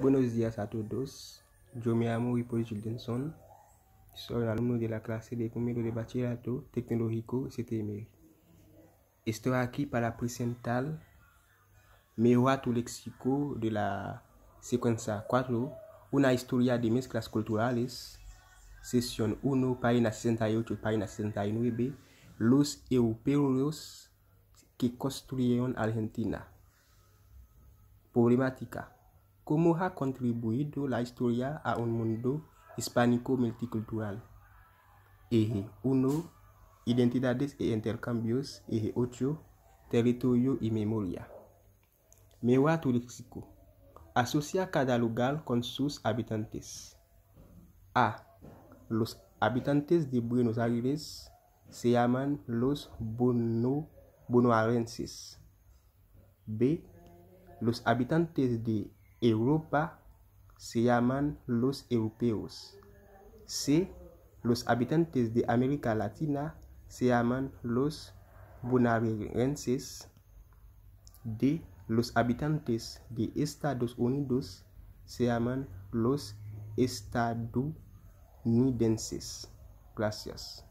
Buenos días a todos. Yo me llamo por Gildenson. Soy alumno de la clase de primero de bachillerato tecnológico CTM. Estoy aquí para presentar huato léxico de la secuencia 4, una historia de mezclas culturales, sesión 1, página 68, página 69, los europeos que construyeron Argentina. Problemática cómo ha contribuido la historia a un mundo hispánico multicultural. Eje 1. Identidades e intercambios. Eje 8. Territorio y memoria. Mewa turístico. Asocia cada lugar con sus habitantes. A. Los habitantes de Buenos Aires se llaman los bono, bonoarenses. B. Los habitantes de Europa se llaman los europeos. C. Los habitantes de América Latina se llaman los bonaerenses. D. Los habitantes de Estados Unidos se llaman los estadounidenses. Gracias.